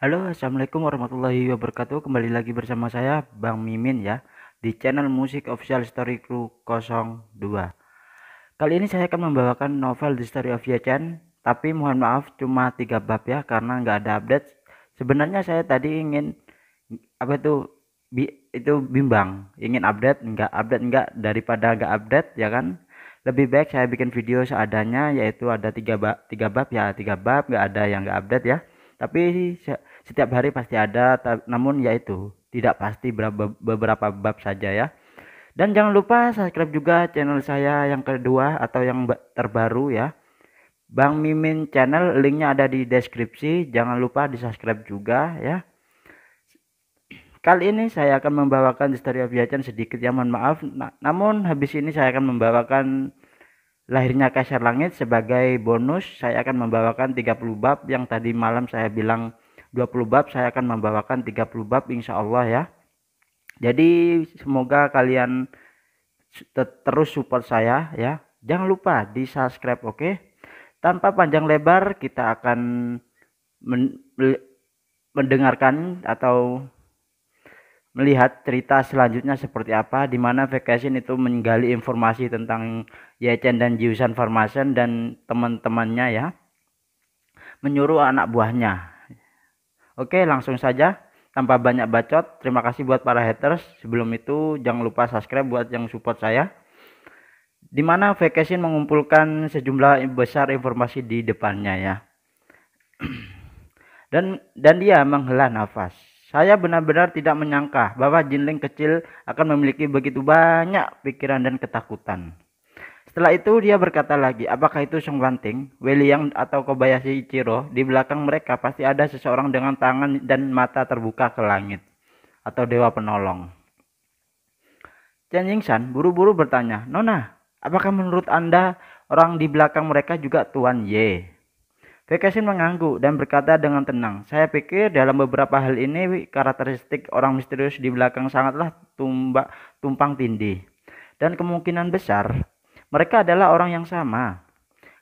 Halo, assalamualaikum warahmatullahi wabarakatuh. Kembali lagi bersama saya, Bang Mimin ya, di channel Musik Official Story Crew 02. Kali ini saya akan membawakan novel The Story of Yechen tapi mohon maaf cuma tiga bab ya, karena nggak ada update. Sebenarnya saya tadi ingin apa itu bi, itu bimbang, ingin update nggak update nggak daripada nggak update ya kan? lebih baik saya bikin video seadanya yaitu ada tiga bab tiga bab ya tiga bab nggak ada yang nggak update ya tapi setiap hari pasti ada namun yaitu tidak pasti beberapa bab saja ya dan jangan lupa subscribe juga channel saya yang kedua atau yang terbaru ya Bang Mimin channel linknya ada di deskripsi jangan lupa di subscribe juga ya Kali ini saya akan membawakan of Yachan sedikit ya mohon maaf nah, namun habis ini saya akan membawakan lahirnya Kaisar Langit sebagai bonus saya akan membawakan 30 bab yang tadi malam saya bilang 20 bab saya akan membawakan 30 bab insya Allah ya jadi semoga kalian terus support saya ya jangan lupa di subscribe oke okay? tanpa panjang lebar kita akan mendengarkan atau melihat cerita selanjutnya seperti apa di mana Vacation itu menggali informasi tentang Yechen dan Jiusan Farmasen dan teman-temannya ya menyuruh anak buahnya oke langsung saja tanpa banyak bacot terima kasih buat para haters sebelum itu jangan lupa subscribe buat yang support saya di mana Vacation mengumpulkan sejumlah besar informasi di depannya ya dan dan dia menghela nafas saya benar-benar tidak menyangka bahwa Jinling kecil akan memiliki begitu banyak pikiran dan ketakutan. Setelah itu dia berkata lagi, apakah itu Song Wanting, Weliang atau Kobayashi Ichiro? Di belakang mereka pasti ada seseorang dengan tangan dan mata terbuka ke langit. Atau dewa penolong. Chen Yingshan buru-buru bertanya, Nona, apakah menurut Anda orang di belakang mereka juga Tuan Ye? Vacation mengangguk dan berkata dengan tenang, saya pikir dalam beberapa hal ini karakteristik orang misterius di belakang sangatlah tumba, tumpang tindih. Dan kemungkinan besar, mereka adalah orang yang sama.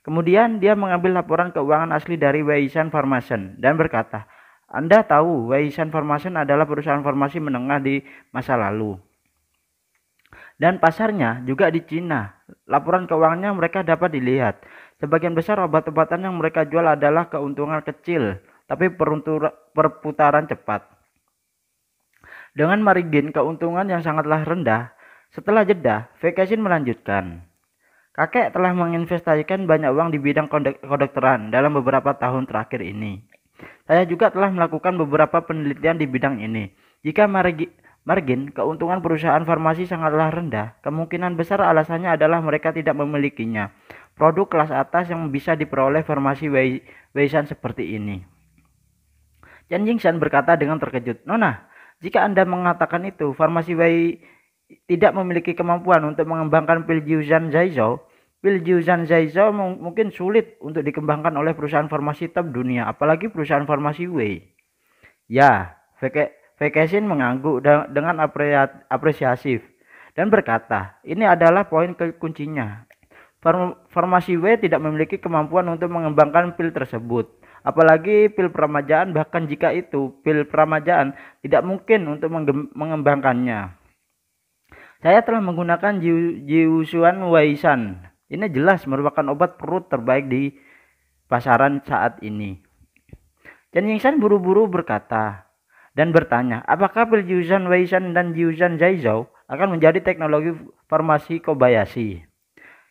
Kemudian dia mengambil laporan keuangan asli dari Weishan Farmasen dan berkata, Anda tahu Weishan Farmasen adalah perusahaan farmasi menengah di masa lalu dan pasarnya juga di Cina. Laporan keuangannya mereka dapat dilihat. Sebagian besar obat-obatan yang mereka jual adalah keuntungan kecil, tapi perputaran cepat. Dengan margin keuntungan yang sangatlah rendah, setelah jeda, Vacation melanjutkan. Kakek telah menginvestasikan banyak uang di bidang kedokteran dalam beberapa tahun terakhir ini. Saya juga telah melakukan beberapa penelitian di bidang ini. Jika margin keuntungan perusahaan farmasi sangatlah rendah, kemungkinan besar alasannya adalah mereka tidak memilikinya produk kelas atas yang bisa diperoleh formasi Wei, Weisan seperti ini. Chen Shan berkata dengan terkejut, Nona, jika Anda mengatakan itu, formasi Wei tidak memiliki kemampuan untuk mengembangkan pil Jiuzhan Zaizhou, pil Jiuzhan Zaizhou mungkin sulit untuk dikembangkan oleh perusahaan farmasi top dunia, apalagi perusahaan farmasi Wei. Ya, Veke, Vekesin mengangguk dengan apresiatif dan berkata, ini adalah poin kuncinya farmasi W tidak memiliki kemampuan untuk mengembangkan pil tersebut. Apalagi pil peremajaan bahkan jika itu pil peremajaan tidak mungkin untuk mengembangkannya. Saya telah menggunakan Jiusuan Waisan. Ini jelas merupakan obat perut terbaik di pasaran saat ini. Chen Yingshan buru-buru berkata dan bertanya, apakah pil Jiusan Waisan dan Jiusan Zaizhou akan menjadi teknologi farmasi Kobayashi?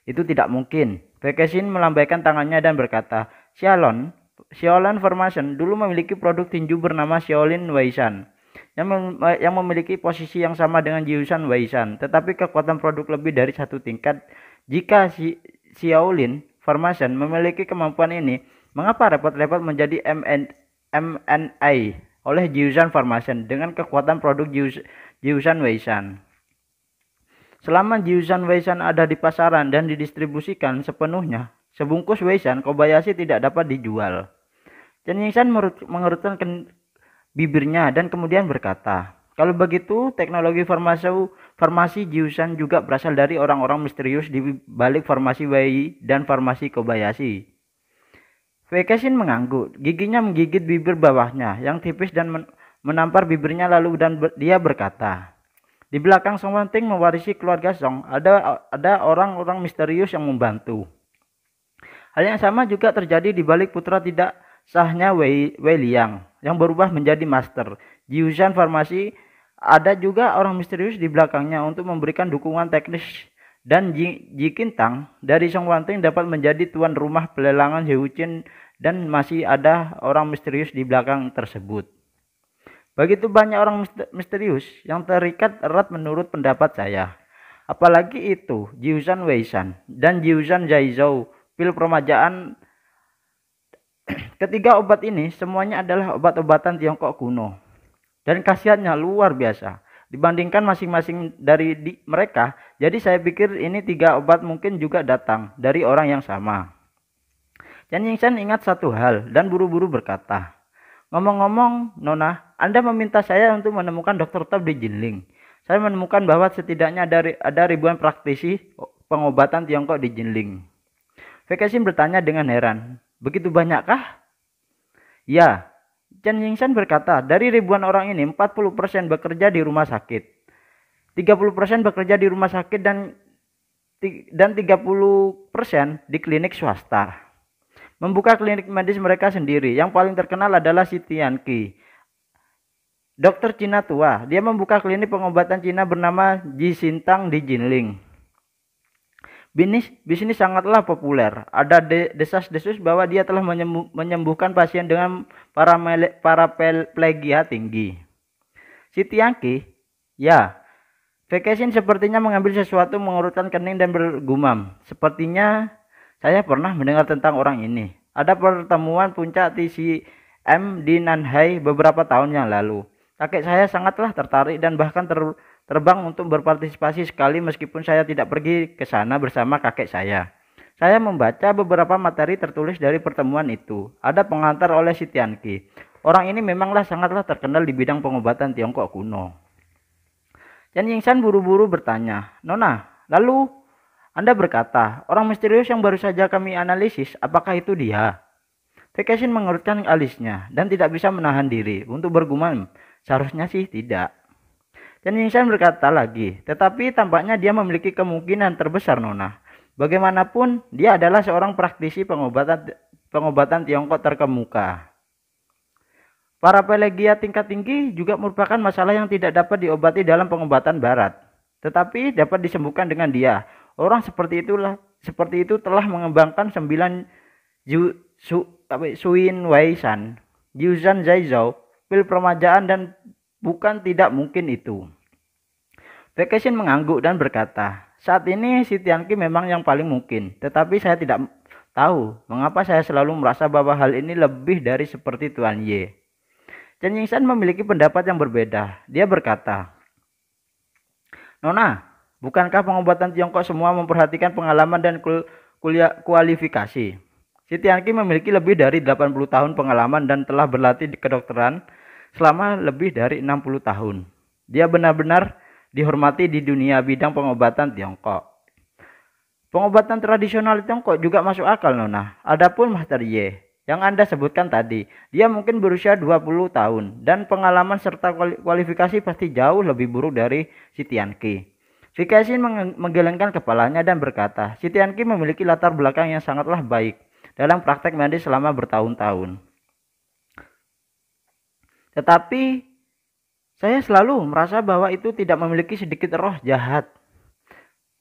Itu tidak mungkin. Bekeshin melambaikan tangannya dan berkata, Shialon, Shialon Formation dulu memiliki produk tinju bernama Shaolin Weishan yang, mem yang memiliki posisi yang sama dengan Jiusan Weishan, tetapi kekuatan produk lebih dari satu tingkat. Jika si Formation memiliki kemampuan ini, mengapa repot-repot menjadi MN MNI oleh Jiushan Formation dengan kekuatan produk Jiusan Weishan? Selama Jiusan Weisan ada di pasaran dan didistribusikan sepenuhnya, sebungkus Weisan Kobayashi tidak dapat dijual. Chen Yingshan mengerutkan bibirnya dan kemudian berkata, kalau begitu, teknologi farmasi, farmasi Jiusan juga berasal dari orang-orang misterius di balik farmasi Wei dan farmasi Kobayashi. Vekesin mengangguk, giginya menggigit bibir bawahnya yang tipis dan menampar bibirnya lalu dan dia berkata, di belakang Song Wanting mewarisi keluarga Song, ada ada orang-orang misterius yang membantu. Hal yang sama juga terjadi di balik putra tidak sahnya Wei, Wei Liang yang berubah menjadi master. Di Jiusan farmasi ada juga orang misterius di belakangnya untuk memberikan dukungan teknis dan Ji, Ji Kintang dari Song Wanting dapat menjadi tuan rumah pelelangan Heuchin dan masih ada orang misterius di belakang tersebut. Begitu banyak orang misterius yang terikat erat menurut pendapat saya. Apalagi itu Jiusan Weisan dan Jiusan Jaizou, pil permajaan. Ketiga obat ini semuanya adalah obat-obatan Tiongkok kuno. Dan khasiatnya luar biasa. Dibandingkan masing-masing dari di, mereka, jadi saya pikir ini tiga obat mungkin juga datang dari orang yang sama. Chen yingshan ingat satu hal dan buru-buru berkata, Ngomong-ngomong, Nona, Anda meminta saya untuk menemukan dokter top di Jinling. Saya menemukan bahwa setidaknya ada, ada ribuan praktisi pengobatan Tiongkok di Jinling. Vekesin bertanya dengan heran, begitu banyakkah? Ya, Chen Yingshan berkata, dari ribuan orang ini 40% bekerja di rumah sakit. 30% bekerja di rumah sakit dan dan 30% di klinik swasta. Membuka klinik medis mereka sendiri. Yang paling terkenal adalah si Tianqi. Dokter Cina tua, dia membuka klinik pengobatan Cina bernama Ji Sintang di Jinling. Bisnis, bisnis sangatlah populer. Ada de, desas-desus bahwa dia telah menyembuh, menyembuhkan pasien dengan para paraplegia tinggi. Si Tianqi, ya, Vacation sepertinya mengambil sesuatu, mengurutkan kening dan bergumam. Sepertinya saya pernah mendengar tentang orang ini. Ada pertemuan puncak TCM di Nanhai beberapa tahun yang lalu. Kakek saya sangatlah tertarik dan bahkan ter terbang untuk berpartisipasi sekali meskipun saya tidak pergi ke sana bersama kakek saya. Saya membaca beberapa materi tertulis dari pertemuan itu. Ada pengantar oleh Sitianki. Orang ini memanglah sangatlah terkenal di bidang pengobatan Tiongkok kuno. Chen Yingsan buru-buru bertanya, Nona, lalu anda berkata, orang misterius yang baru saja kami analisis, apakah itu dia? Vacation mengerutkan alisnya dan tidak bisa menahan diri untuk bergumam. Seharusnya sih tidak. Dan Yingshan berkata lagi, tetapi tampaknya dia memiliki kemungkinan terbesar Nona. Bagaimanapun, dia adalah seorang praktisi pengobatan pengobatan Tiongkok terkemuka. Para pelegia tingkat tinggi juga merupakan masalah yang tidak dapat diobati dalam pengobatan barat, tetapi dapat disembuhkan dengan dia Orang seperti itulah seperti itu telah mengembangkan sembilan ju, su, tapi, suin waisan, yuzan zaizau, pil permajaan dan bukan tidak mungkin itu. Vacation mengangguk dan berkata, saat ini si Tianqi memang yang paling mungkin, tetapi saya tidak tahu mengapa saya selalu merasa bahwa hal ini lebih dari seperti Tuan Ye. Chen Yingshan memiliki pendapat yang berbeda. Dia berkata, Nona, Bukankah pengobatan Tiongkok semua memperhatikan pengalaman dan kuliah kualifikasi? Siti Anki memiliki lebih dari 80 tahun pengalaman dan telah berlatih di kedokteran selama lebih dari 60 tahun. Dia benar-benar dihormati di dunia bidang pengobatan Tiongkok. Pengobatan tradisional Tiongkok juga masuk akal, Nona. Adapun Master Ye, yang Anda sebutkan tadi, dia mungkin berusia 20 tahun dan pengalaman serta kualifikasi pasti jauh lebih buruk dari Siti Anki. Vikasin menggelengkan kepalanya dan berkata, Siti Anki memiliki latar belakang yang sangatlah baik dalam praktek medis selama bertahun-tahun. Tetapi saya selalu merasa bahwa itu tidak memiliki sedikit roh jahat.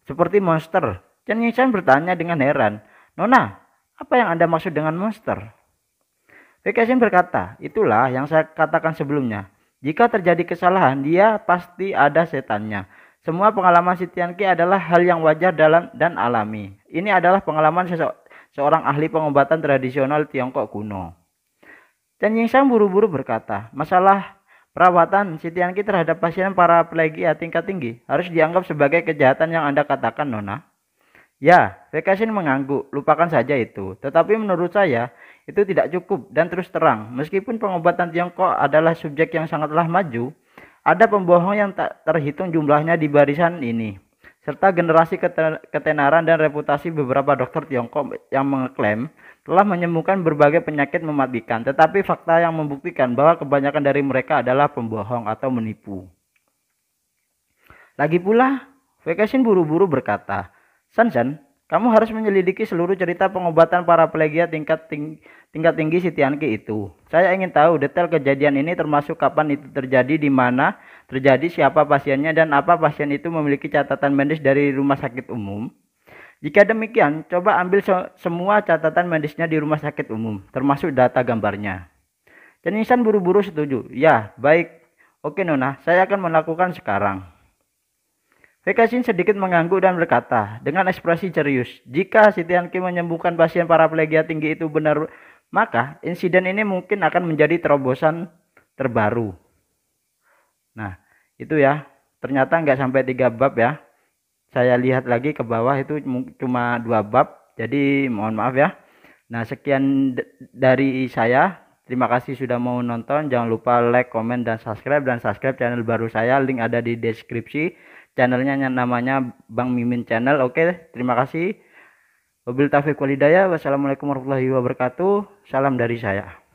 Seperti monster. Chen Yishan bertanya dengan heran, Nona, apa yang Anda maksud dengan monster? Vikasin berkata, itulah yang saya katakan sebelumnya. Jika terjadi kesalahan, dia pasti ada setannya semua pengalaman Sitian Ki adalah hal yang wajar dalam dan alami. Ini adalah pengalaman sese seorang ahli pengobatan tradisional Tiongkok kuno. Chen Yingsang buru-buru berkata, masalah perawatan Sitian Ki terhadap pasien para plegia tingkat tinggi harus dianggap sebagai kejahatan yang Anda katakan, Nona. Ya, Vekasin mengangguk, lupakan saja itu. Tetapi menurut saya, itu tidak cukup dan terus terang. Meskipun pengobatan Tiongkok adalah subjek yang sangatlah maju, ada pembohong yang tak terhitung jumlahnya di barisan ini, serta generasi ketenaran dan reputasi beberapa dokter Tiongkok yang mengeklaim telah menyembuhkan berbagai penyakit mematikan. Tetapi fakta yang membuktikan bahwa kebanyakan dari mereka adalah pembohong atau menipu. Lagi pula, Vekasin buru-buru berkata, Sansan, kamu harus menyelidiki seluruh cerita pengobatan para plegia tingkat tinggi, tingkat tinggi Sitianki itu. Saya ingin tahu detail kejadian ini termasuk kapan itu terjadi, di mana terjadi, siapa pasiennya dan apa pasien itu memiliki catatan medis dari rumah sakit umum. Jika demikian, coba ambil so semua catatan medisnya di rumah sakit umum, termasuk data gambarnya. Cenisan buru-buru setuju. Ya, baik. Oke Nona, saya akan melakukan sekarang. Vekasin sedikit mengangguk dan berkata dengan ekspresi serius, jika Siti Anki menyembuhkan pasien paraplegia tinggi itu benar, maka insiden ini mungkin akan menjadi terobosan terbaru. Nah, itu ya. Ternyata nggak sampai tiga bab ya. Saya lihat lagi ke bawah itu cuma dua bab. Jadi mohon maaf ya. Nah, sekian dari saya. Terima kasih sudah mau nonton. Jangan lupa like, komen, dan subscribe. Dan subscribe channel baru saya. Link ada di deskripsi channelnya namanya Bang Mimin Channel oke terima kasih mobil Taufik Walidaya wassalamualaikum warahmatullahi wabarakatuh salam dari saya